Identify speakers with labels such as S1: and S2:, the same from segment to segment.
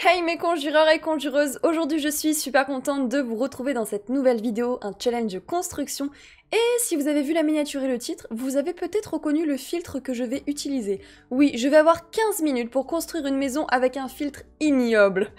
S1: Hey mes conjureurs et conjureuses, aujourd'hui je suis super contente de vous retrouver dans cette nouvelle vidéo, un challenge construction et si vous avez vu la miniature et le titre, vous avez peut-être reconnu le filtre que je vais utiliser. Oui, je vais avoir 15 minutes pour construire une maison avec un filtre ignoble.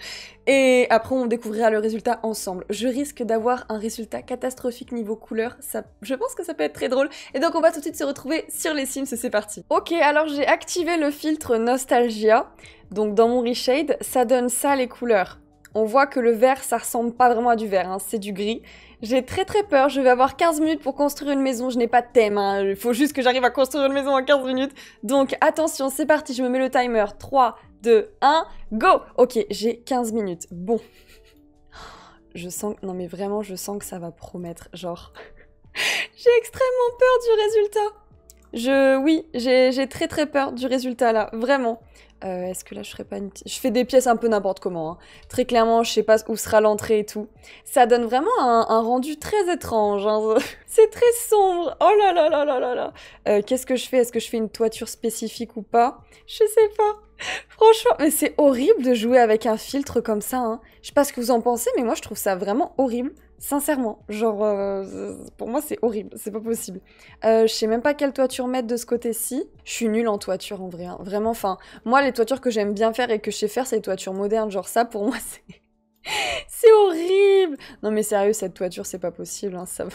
S1: Et après on découvrira le résultat ensemble. Je risque d'avoir un résultat catastrophique niveau couleur, ça, je pense que ça peut être très drôle. Et donc on va tout de suite se retrouver sur les Sims, c'est parti. Ok, alors j'ai activé le filtre Nostalgia. Donc dans mon reshade, ça donne ça les couleurs. On voit que le vert, ça ressemble pas vraiment à du vert, hein, c'est du gris. J'ai très très peur, je vais avoir 15 minutes pour construire une maison, je n'ai pas de thème, hein. il faut juste que j'arrive à construire une maison en 15 minutes. Donc attention, c'est parti, je me mets le timer. 3, 2, 1, go Ok, j'ai 15 minutes, bon. Je sens, non mais vraiment, je sens que ça va promettre, genre... j'ai extrêmement peur du résultat. Je, oui, j'ai très très peur du résultat là, vraiment. Euh, Est-ce que là je ferai pas une Je fais des pièces un peu n'importe comment. Hein. Très clairement, je sais pas où sera l'entrée et tout. Ça donne vraiment un, rendu très étrange. Hein. C'est très sombre. Oh là là là là là là. Euh, Qu'est-ce que je fais Est-ce que je fais une toiture spécifique ou pas Je sais pas. Franchement, mais c'est horrible de jouer avec un filtre comme ça. Hein. Je sais pas ce que vous en pensez, mais moi je trouve ça vraiment horrible. Sincèrement, genre, euh, pour moi c'est horrible, c'est pas possible. Euh, je sais même pas quelle toiture mettre de ce côté-ci. Je suis nulle en toiture en vrai, hein. vraiment. Enfin, moi les toitures que j'aime bien faire et que je sais faire, c'est les toitures modernes. Genre ça, pour moi c'est, c'est horrible. Non mais sérieux, cette toiture c'est pas possible, hein, ça va.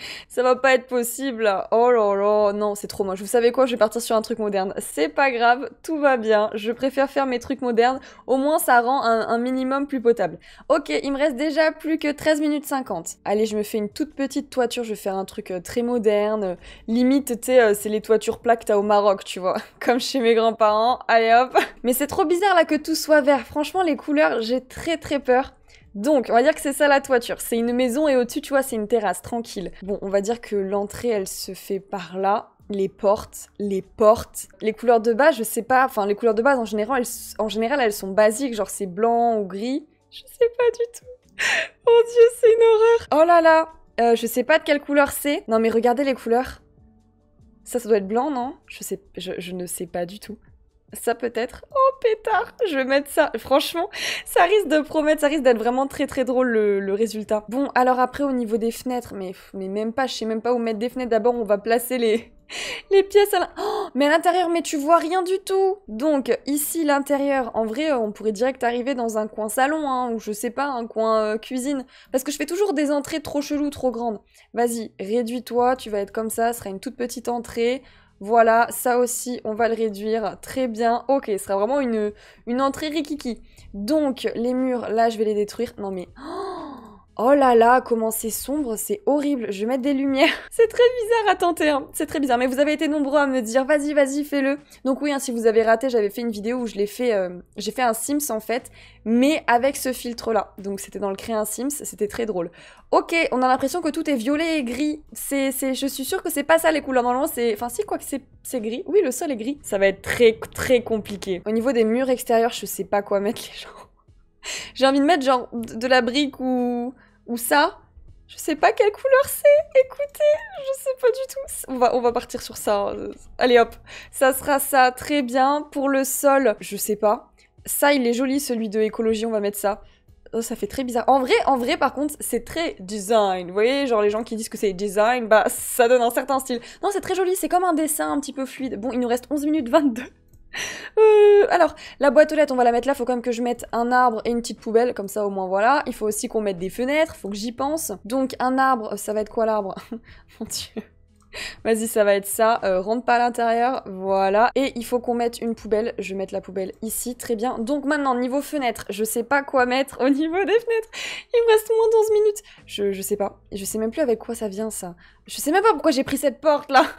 S1: Ça va pas être possible. Oh là là, non, c'est trop moche. Vous savez quoi, je vais partir sur un truc moderne. C'est pas grave, tout va bien. Je préfère faire mes trucs modernes. Au moins, ça rend un, minimum plus potable. Ok, il me reste déjà plus que 13 minutes 50. Allez, je me fais une toute petite toiture. Je vais faire un truc euh, très moderne. Limite, tu sais, euh, c'est les toitures plaques que t'as au Maroc, tu vois. Comme chez mes grands-parents. Allez hop. Mais c'est trop bizarre là que tout soit vert. Franchement, les couleurs, j'ai très très peur. Donc, on va dire que c'est ça la toiture. C'est une maison et au-dessus, tu vois, c'est une terrasse tranquille. Bon, on va dire que l'entrée, elle se fait par là les portes, les portes, les couleurs de base, je sais pas, enfin les couleurs de base en général, elles, en général, elles sont basiques, genre c'est blanc ou gris, je sais pas du tout. oh dieu, c'est une horreur. Oh là là, euh, je sais pas de quelle couleur c'est. Non mais regardez les couleurs. Ça, ça doit être blanc, non je, sais, je ne sais pas du tout ça peut être. Oh pétard, je vais mettre ça. Franchement, ça risque de promettre, ça risque d'être vraiment très très drôle le, résultat. Bon, alors après au niveau des fenêtres, mais, mais même pas, je sais même pas où mettre des fenêtres. D'abord, on va placer les, les pièces à oh, mais à l'intérieur, mais tu vois rien du tout. Donc ici l'intérieur, en vrai, euh, on pourrait direct arriver dans un coin salon hein, ou je sais pas, un coin euh, cuisine parce que je fais toujours des entrées trop cheloues, trop grandes. Vas-y, réduis-toi, tu vas être comme ça, ce sera une toute petite entrée. Voilà, ça aussi, on va le réduire. Très bien. Ok, ce sera vraiment une, une entrée rikiki. Donc, les murs, là, je vais les détruire. Non mais... Oh Oh là là, comment c'est sombre, c'est horrible, je vais mettre des lumières. C'est très bizarre à tenter, hein. c'est très bizarre. Mais vous avez été nombreux à me dire, vas-y, vas-y, fais-le. Donc oui, hein, si vous avez raté, j'avais fait une vidéo où je l'ai fait, euh, j'ai fait un Sims en fait, mais avec ce filtre-là. Donc c'était dans le créer un Sims, c'était très drôle. Ok, on a l'impression que tout est violet et gris. C'est, je suis sûre que c'est pas ça les couleurs. Normalement, c'est, enfin si, quoi que c'est, gris. Oui, le sol est gris. Ça va être très, très compliqué. Au niveau des murs extérieurs, je sais pas quoi mettre les gens. J'ai envie de mettre genre de la brique ou... Ou ça, je sais pas quelle couleur c'est. Écoutez, je sais pas du tout. On va, on va partir sur ça. Euh, allez hop, ça sera ça. Très bien. Pour le sol, je sais pas. Ça, il est joli celui de écologie. On va mettre ça. Oh, ça fait très bizarre. En vrai, en vrai, par contre, c'est très design. Vous voyez, genre les gens qui disent que c'est design, bah ça donne un certain style. Non, c'est très joli, c'est comme un dessin un petit peu fluide. Bon, il nous reste 11 minutes 22. Euh, alors, la boîte aux lettres, on va la mettre là. Faut quand même que je mette un arbre et une petite poubelle, comme ça au moins voilà. Il faut aussi qu'on mette des fenêtres, faut que j'y pense. Donc un arbre, ça va être quoi l'arbre Mon dieu. Vas-y, ça va être ça. Euh, rentre pas à l'intérieur, voilà. Et il faut qu'on mette une poubelle. Je vais mettre la poubelle ici, très bien. Donc maintenant, niveau fenêtre, je sais pas quoi mettre au niveau des fenêtres. Il me reste moins 11 minutes. Je, je sais pas. Je sais même plus avec quoi ça vient, ça. Je sais même pas pourquoi j'ai pris cette porte, là.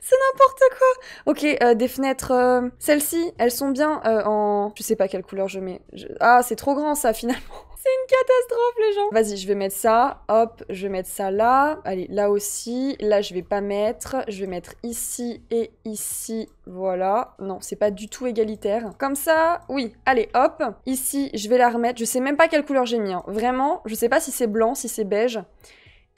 S1: C'est n'importe quoi. Ok, euh, des fenêtres. Euh, celles-ci, elles sont bien euh, en. Je sais pas quelle couleur je mets. Ah, c'est trop grand ça finalement. C'est une catastrophe les gens. Vas-y, je vais mettre ça. Hop, je vais mettre ça là. Allez, là aussi. Là, je vais pas mettre. Je vais mettre ici et ici. Voilà. Non, c'est pas du tout égalitaire. Comme ça, oui. Allez, hop. Ici, je vais la remettre. Je sais même pas quelle couleur j'ai mis. Hein. Vraiment, je sais pas si c'est blanc, si c'est beige.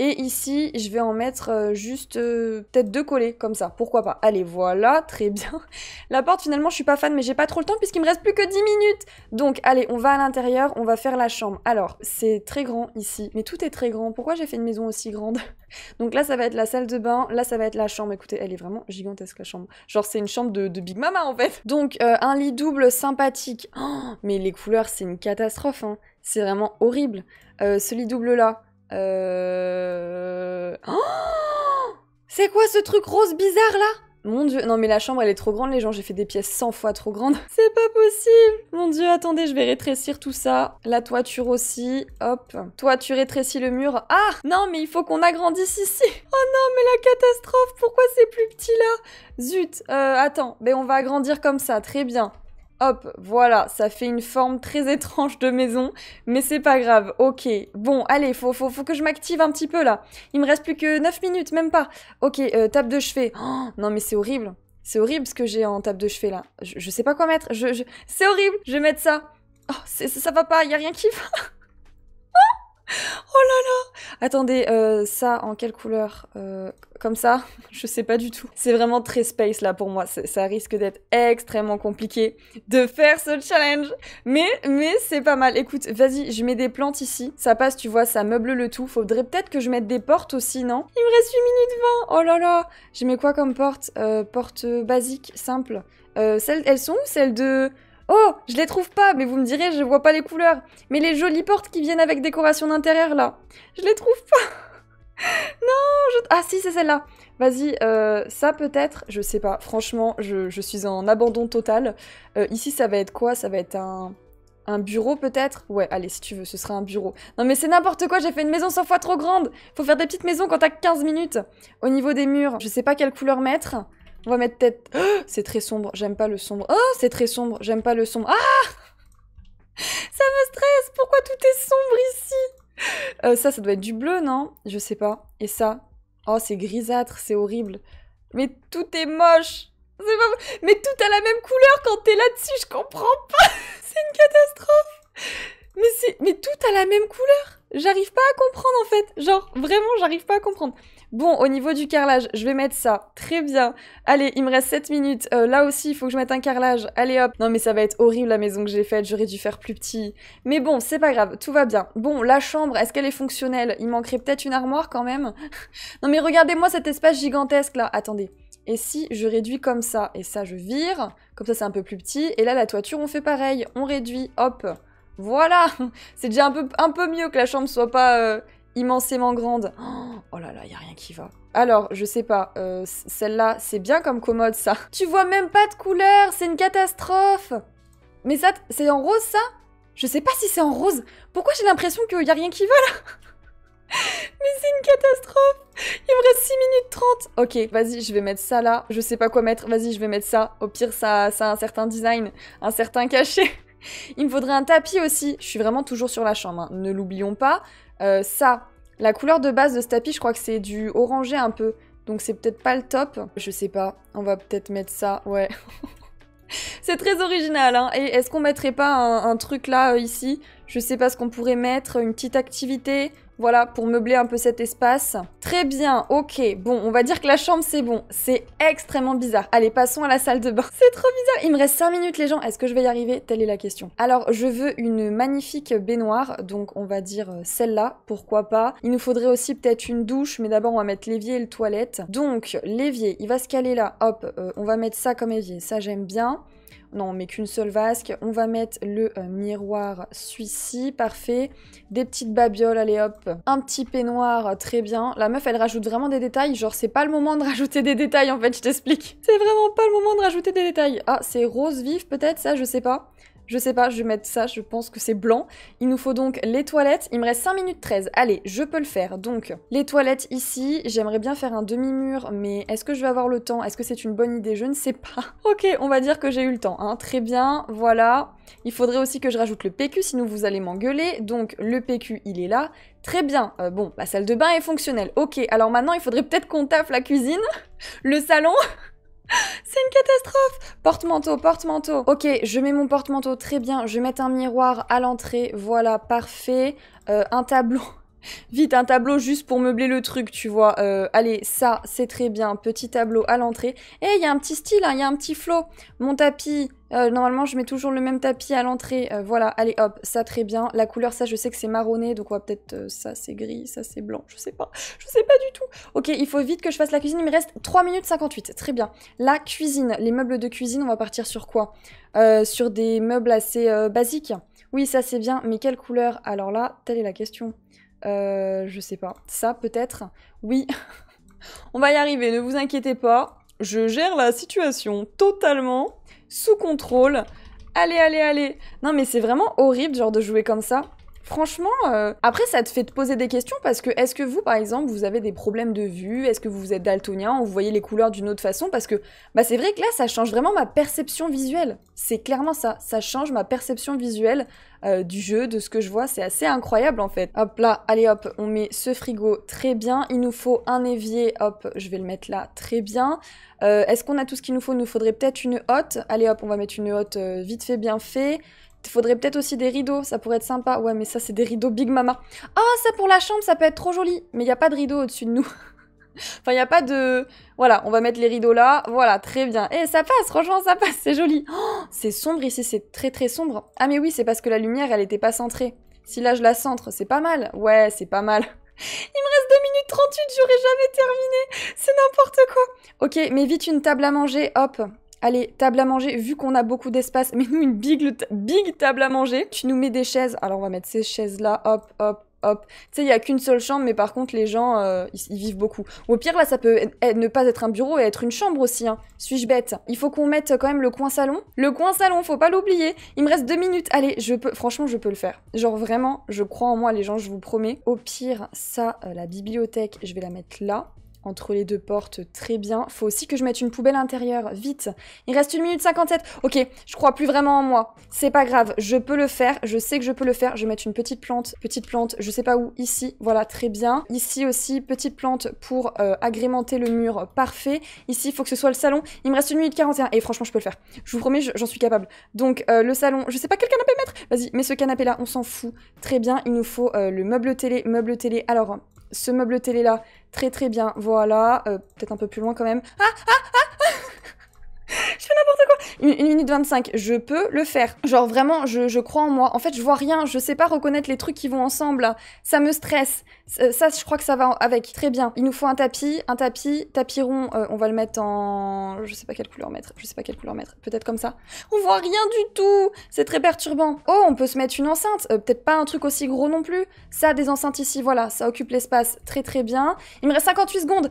S1: Et ici, je vais en mettre euh, juste euh, peut-être deux collés, comme ça, pourquoi pas. Allez, voilà, très bien. La porte, finalement, je suis pas fan, mais j'ai pas trop le temps puisqu'il me reste plus que 10 minutes. Donc, allez, on va à l'intérieur, on va faire la chambre. Alors, c'est très grand ici, mais tout est très grand. Pourquoi j'ai fait une maison aussi grande Donc là, ça va être la salle de bain, là, ça va être la chambre. Écoutez, elle est vraiment gigantesque, la chambre. Genre, c'est une chambre de, Big Mama, en fait. Donc, euh, un lit double sympathique. Oh, mais les couleurs, c'est une catastrophe, hein. C'est vraiment horrible. ce lit double-là, euh... Oh c'est quoi ce truc rose bizarre là mon dieu, non mais la chambre elle est trop grande les gens, j'ai fait des pièces 100 fois trop grandes. C'est pas possible Mon dieu, attendez, je vais rétrécir tout ça. La toiture aussi, hop. Toiture, tu le mur. Ah Non mais il faut qu'on agrandisse ici Oh non mais la catastrophe, pourquoi c'est plus petit là Zut, euh, attends, mais ben, on va agrandir comme ça, très bien. Hop, voilà, ça fait une forme très étrange de maison, mais c'est pas grave, ok. Bon, allez, faut, faut, que je m'active un petit peu là. Il me reste plus que 9 minutes, même pas. Ok, euh, table de chevet. Oh, non mais c'est horrible. C'est horrible ce que j'ai en table de chevet là. Je, sais pas quoi mettre. Je, C'est horrible, je vais mettre ça. Oh, ça va pas, y a rien qui va. oh là là Attendez, euh, ça en quelle couleur euh, Comme ça Je sais pas du tout. C'est vraiment très space là pour moi. Ça risque d'être extrêmement compliqué de faire ce challenge. Mais, mais c'est pas mal. Écoute, vas-y, je mets des plantes ici. Ça passe, tu vois, ça meuble le tout. Faudrait peut-être que je mette des portes aussi, non Il me reste 8 minutes 20 Oh là là Je mets quoi comme porte euh, Porte basique, simple. celles, elles sont où celles de... Oh, je les trouve pas, mais vous me direz, je vois pas les couleurs. Mais les jolies portes qui viennent avec décoration d'intérieur, là. Je les trouve pas. non, je... Ah si, c'est celle-là. Vas-y, euh, ça peut-être, je sais pas. Franchement, je, suis en abandon total. Euh, ici, ça va être quoi Ça va être un... Un bureau peut-être Ouais, allez, si tu veux, ce sera un bureau. Non mais c'est n'importe quoi, j'ai fait une maison 100 fois trop grande Faut faire des petites maisons quand t'as 15 minutes Au niveau des murs, je sais pas quelle couleur mettre. On va mettre tête. Oh, c'est très sombre, j'aime pas le sombre. Oh, c'est très sombre, j'aime pas le sombre. Ah Ça me stresse, pourquoi tout est sombre ici euh, Ça, ça doit être du bleu, non Je sais pas. Et ça Oh, c'est grisâtre, c'est horrible. Mais tout est moche Mais tout a la même couleur quand t'es là-dessus, je comprends pas C'est une catastrophe mais, mais tout a la même couleur J'arrive pas à comprendre en fait. Genre, vraiment, j'arrive pas à comprendre. Bon, au niveau du carrelage, je vais mettre ça. Très bien. Allez, il me reste 7 minutes. Euh, là aussi, il faut que je mette un carrelage. Allez hop. Non mais ça va être horrible la maison que j'ai faite. J'aurais dû faire plus petit. Mais bon, c'est pas grave. Tout va bien. Bon, la chambre, est-ce qu'elle est fonctionnelle Il manquerait peut-être une armoire quand même. non mais regardez-moi cet espace gigantesque là. Attendez. Et si je réduis comme ça, et ça je vire, comme ça c'est un peu plus petit, et là la toiture on fait pareil, on réduit, hop, voilà C'est déjà un peu, un peu mieux que la chambre soit pas euh, immensément grande. Oh là là, y a rien qui va. Alors, je sais pas, euh, celle-là, c'est bien comme commode ça. Tu vois même pas de couleur, c'est une catastrophe. Mais ça, c'est en rose ça Je sais pas si c'est en rose. Pourquoi j'ai l'impression qu'il y a rien qui va là mais c'est une catastrophe Il me reste 6 minutes 30 Ok, vas-y, je vais mettre ça là. Je sais pas quoi mettre. Vas-y, je vais mettre ça. Au pire, ça, ça a un certain design, un certain cachet. Il me faudrait un tapis aussi. Je suis vraiment toujours sur la chambre, hein. ne l'oublions pas. Euh, ça, la couleur de base de ce tapis, je crois que c'est du orangé un peu. Donc c'est peut-être pas le top. Je sais pas. On va peut-être mettre ça. Ouais. c'est très original. Hein. Et est-ce qu'on mettrait pas un, truc là, euh, ici Je sais pas ce qu'on pourrait mettre. Une petite activité voilà, pour meubler un peu cet espace. Très bien, ok. Bon, on va dire que la chambre, c'est bon. C'est extrêmement bizarre. Allez, passons à la salle de bain. C'est trop bizarre. Il me reste 5 minutes, les gens. Est-ce que je vais y arriver Telle est la question. Alors, je veux une magnifique baignoire. Donc, on va dire euh, celle-là. Pourquoi pas Il nous faudrait aussi peut-être une douche. Mais d'abord, on va mettre l'évier et le toilette. Donc, l'évier, il va se caler là. Hop, euh, on va mettre ça comme évier. Ça, j'aime bien. Non, mais qu'une seule vasque. On va mettre le euh, miroir celui-ci, parfait. Des petites babioles, allez hop. Un petit peignoir, très bien. La meuf, elle rajoute vraiment des détails. Genre, c'est pas le moment de rajouter des détails, en fait, je t'explique. C'est vraiment pas le moment de rajouter des détails. Ah, c'est rose vif, peut-être, ça, je sais pas. Je sais pas, je vais mettre ça, je pense que c'est blanc. Il nous faut donc les toilettes. Il me reste 5 minutes 13. Allez, je peux le faire. Donc, les toilettes ici. J'aimerais bien faire un demi-mur, mais est-ce que je vais avoir le temps Est-ce que c'est une bonne idée Je ne sais pas. Ok, on va dire que j'ai eu le temps. Hein. Très bien, voilà. Il faudrait aussi que je rajoute le PQ, sinon vous allez m'engueuler. Donc, le PQ, il est là. Très bien. Euh, bon, la salle de bain est fonctionnelle. Ok, alors maintenant, il faudrait peut-être qu'on taffe la cuisine, le salon catastrophe Porte-manteau, porte-manteau. Ok, je mets mon porte-manteau, très bien. Je vais mettre un miroir à l'entrée, voilà, parfait. Euh, un tableau. Vite, un tableau juste pour meubler le truc, tu vois. Euh, allez, ça, c'est très bien. Petit tableau à l'entrée. Eh, il y a un petit style, hein, il y a un petit flow. Mon tapis, euh, normalement, je mets toujours le même tapis à l'entrée. Euh, voilà, allez, hop, ça, très bien. La couleur, ça, je sais que c'est marronné, donc on peut-être... ça, c'est gris, ça, c'est blanc, je sais pas. Je sais pas du tout. Ok, il faut vite que je fasse la cuisine. Il me reste 3 minutes 58, très bien. La cuisine, les meubles de cuisine, on va partir sur quoi Sur des meubles assez basiques. Oui, ça, c'est bien, mais quelle couleur Alors là, telle est la question. Euh, je sais pas. Ça, peut-être. Oui. On va y arriver, ne vous inquiétez pas. Je gère la situation totalement sous contrôle. Allez, allez, allez. Non, mais c'est vraiment horrible, genre, de jouer comme ça. Franchement, euh, après, ça te fait te poser des questions parce que est-ce que vous, par exemple, vous avez des problèmes de vue Est-ce que vous êtes daltonien ou vous voyez les couleurs d'une autre façon Parce que bah, c'est vrai que là, ça change vraiment ma perception visuelle. C'est clairement ça. Ça change ma perception visuelle euh, du jeu, de ce que je vois. C'est assez incroyable en fait. Hop là, allez hop, on met ce frigo très bien. Il nous faut un évier. Hop, je vais le mettre là très bien. Euh, est-ce qu'on a tout ce qu'il nous faut Il nous faudrait peut-être une hotte. Allez hop, on va mettre une hotte vite fait, bien fait. Il faudrait peut-être aussi des rideaux, ça pourrait être sympa. Ouais, mais ça, c'est des rideaux Big Mama. Ah, oh, ça pour la chambre, ça peut être trop joli. Mais il n'y a pas de rideau au-dessus de nous. enfin, il n'y a pas de... Voilà, on va mettre les rideaux là. Voilà, très bien. Et eh, ça passe, franchement, ça passe, c'est joli. c'est sombre ici, c'est très très sombre. Ah mais oui, c'est parce que la lumière, elle n'était pas centrée. Si là, je la centre, c'est pas mal. Ouais, c'est pas mal. Il me reste 2 minutes 38, j'aurais jamais terminé. C'est n'importe quoi. Ok, mais vite une table à manger, hop. Allez, table à manger, vu qu'on a beaucoup d'espace, mets-nous une big, big table à manger. Tu nous mets des chaises. Alors, on va mettre ces chaises-là, hop, hop, hop. Tu sais, il n'y a qu'une seule chambre, mais par contre, les gens, euh, ils, vivent beaucoup. Au pire, là, ça peut ne pas être un bureau et être une chambre aussi. Hein. Suis-je bête Il faut qu'on mette quand même le coin salon. Le coin salon, faut pas l'oublier. Il me reste deux minutes. Allez, je peux. Franchement, je peux le faire. Genre vraiment, je crois en moi, les gens, je vous promets. Au pire, ça, euh, la bibliothèque, je vais la mettre là entre les deux portes, très bien. Faut aussi que je mette une poubelle intérieure, vite. Il reste une minute 57. Ok, je crois plus vraiment en moi. C'est pas grave, je peux le faire, je sais que je peux le faire. Je vais mettre une petite plante, petite plante, je sais pas où, ici, voilà, très bien. Ici aussi, petite plante pour euh, agrémenter le mur, parfait. Ici, il faut que ce soit le salon. Il me reste une minute 41, et franchement, je peux le faire. Je vous promets, j'en suis capable. Donc, euh, le salon, je sais pas quel canapé mettre. Vas-y, Mais ce canapé-là, on s'en fout. Très bien, il nous faut euh, le meuble télé, meuble télé. Alors, ce meuble télé là, Très très bien, voilà, euh, peut-être un peu plus loin quand même. Ah, ah, une, minute 25, je peux le faire. Genre vraiment, je, je crois en moi. En fait, je vois rien, je sais pas reconnaître les trucs qui vont ensemble. Ça me stresse. Euh, ça, je crois que ça va avec. Très bien. Il nous faut un tapis, un tapis, tapis rond. Euh, on va le mettre en, je sais pas quelle couleur mettre. Je sais pas quelle couleur mettre. Peut-être comme ça. On voit rien du tout. C'est très perturbant. Oh, on peut se mettre une enceinte. Euh, peut-être pas un truc aussi gros non plus. Ça, des enceintes ici, voilà, ça occupe l'espace très très bien. Il me reste 58 secondes.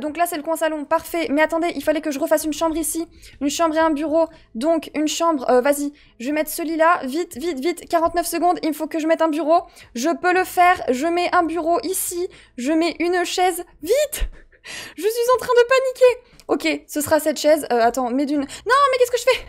S1: donc là, c'est le coin salon, parfait. Mais attendez, il fallait que je refasse une chambre ici, une chambre et un bureau. Donc, une chambre, euh, vas-y, je vais mettre ce lit-là. Vite, vite, vite, 49 secondes, il faut que je mette un bureau. Je peux le faire, je mets un bureau ici, je mets une chaise. Vite Je suis en train de paniquer Ok, ce sera cette chaise. Euh, attends, mais d'une... Non, mais qu'est-ce que je fais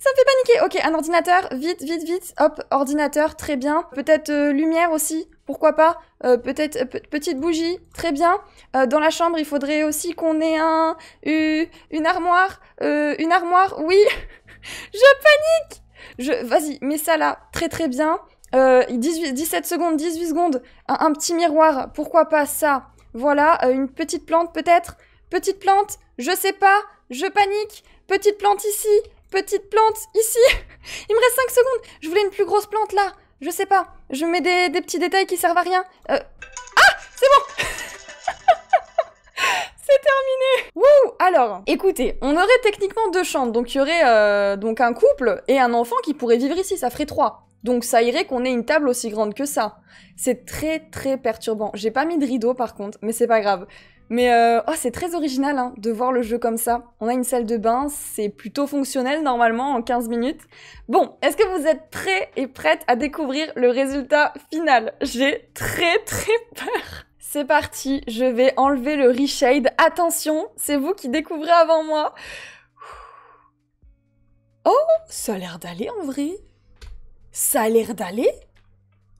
S1: Ça me fait paniquer. Ok, un ordinateur, vite, vite, vite. Hop, ordinateur, très bien. Peut-être euh, lumière aussi pourquoi pas euh, peut-être euh, petite bougie, très bien. Euh, dans la chambre, il faudrait aussi qu'on ait un une armoire, une armoire. Oui, je panique. Je vas-y, mets ça là, très très bien. 17 secondes, 18 secondes, un, un, petit miroir, pourquoi pas ça. Voilà, une petite plante peut-être. Petite plante, je sais pas, je panique. Petite plante ici, petite plante ici. il me reste 5 secondes. Je voulais une plus grosse plante là. Je sais pas. Je mets des, petits détails qui servent à rien. Euh. Ah C'est bon C'est terminé Wouh Alors, écoutez, on aurait techniquement deux chambres, donc il y aurait euh, donc un couple et un enfant qui pourrait vivre ici, ça ferait trois. Donc ça irait qu'on ait une table aussi grande que ça. C'est très très perturbant. J'ai pas mis de rideau par contre, mais c'est pas grave. Mais euh, oh, c'est très original hein, de voir le jeu comme ça. On a une salle de bain, c'est plutôt fonctionnel normalement en 15 minutes. Bon, est-ce que vous êtes prêts et prêtes à découvrir le résultat final J'ai très très peur. C'est parti, je vais enlever le reshade. Attention, c'est vous qui découvrez avant moi. Oh, ça a l'air d'aller en vrai. Ça a l'air d'aller.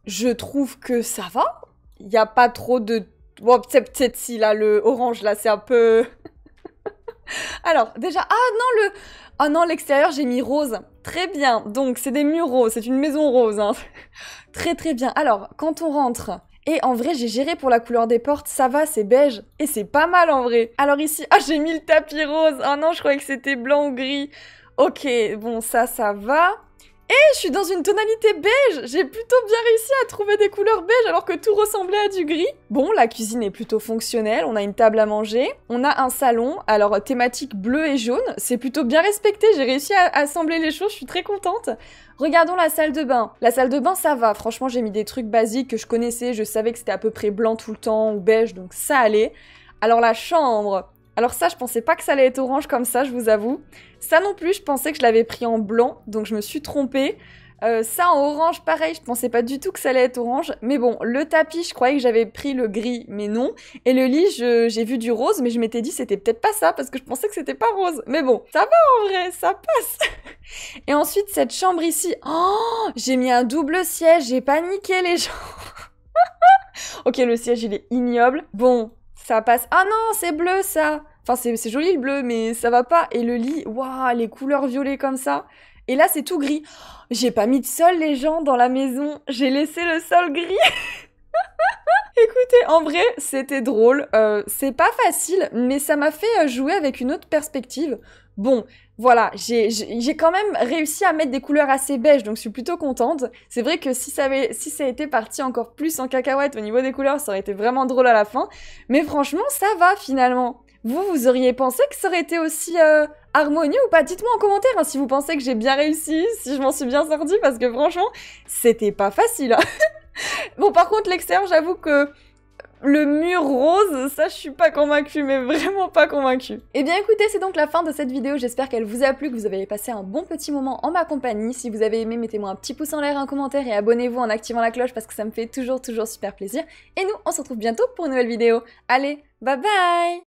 S1: Je trouve que ça va. Il n'y a pas trop de Bon, peut-être si là, le orange, là, c'est un peu... Alors, déjà, ah non, le... Ah non, l'extérieur, j'ai mis rose. Très bien. Donc, c'est des murs roses. C'est une maison rose. Hein. très, très bien. Alors, quand on rentre... Et en vrai, j'ai géré pour la couleur des portes, ça va, c'est beige. Et c'est pas mal en vrai. Alors ici, ah, j'ai mis le tapis rose. Ah non, je croyais que c'était blanc ou gris. Ok, bon, ça, ça va. Eh, je suis dans une tonalité beige J'ai plutôt bien réussi à trouver des couleurs beige alors que tout ressemblait à du gris. Bon, la cuisine est plutôt fonctionnelle, on a une table à manger, on a un salon, alors thématique bleu et jaune, c'est plutôt bien respecté, j'ai réussi à assembler les choses, je suis très contente. Regardons la salle de bain. La salle de bain, ça va. Franchement, j'ai mis des trucs basiques que je connaissais. Je savais que c'était à peu près blanc tout le temps ou beige, donc ça allait. Alors la chambre, alors ça, je pensais pas que ça allait être orange comme ça, je vous avoue. Ça non plus, je pensais que je l'avais pris en blanc, donc je me suis trompée. Euh, ça en orange, pareil, je pensais pas du tout que ça allait être orange. Mais bon, le tapis, je croyais que j'avais pris le gris, mais non. Et le lit, j'ai vu du rose, mais je m'étais dit c'était peut-être pas ça, parce que je pensais que c'était pas rose. Mais bon, ça va en vrai, ça passe. Et ensuite, cette chambre ici. Oh, j'ai mis un double siège, j'ai paniqué les gens. ok, le siège, il est ignoble. Bon, ça passe. Ah non, c'est bleu ça Enfin, c'est joli le bleu, mais ça va pas. Et le lit, waouh, les couleurs violets comme ça. Et là, c'est tout gris. Oh, j'ai pas mis de sol, les gens, dans la maison. J'ai laissé le sol gris. Écoutez, en vrai, c'était drôle. Euh, c'est pas facile, mais ça m'a fait euh, jouer avec une autre perspective. Bon, voilà, j'ai quand même réussi à mettre des couleurs assez beige, donc je suis plutôt contente. C'est vrai que si ça, avait, si ça parti encore plus en cacahuète au niveau des couleurs, ça aurait été vraiment drôle à la fin. Mais franchement, ça va finalement. Vous, vous auriez pensé que ça aurait été aussi euh, harmonieux ou pas Dites-moi en commentaire hein, si vous pensez que j'ai bien réussi, si je m'en suis bien sortie, parce que franchement, c'était pas facile. Hein. bon, par contre, l'extérieur, j'avoue que le mur rose, ça je suis pas convaincue, mais vraiment pas convaincue. Eh bien écoutez, c'est donc la fin de cette vidéo, j'espère qu'elle vous a plu, que vous avez passé un bon petit moment en ma compagnie. Si vous avez aimé, mettez-moi un petit pouce en l'air, un commentaire et abonnez-vous en activant la cloche parce que ça me fait toujours toujours super plaisir. Et nous, on se retrouve bientôt pour une nouvelle vidéo. Allez, bye bye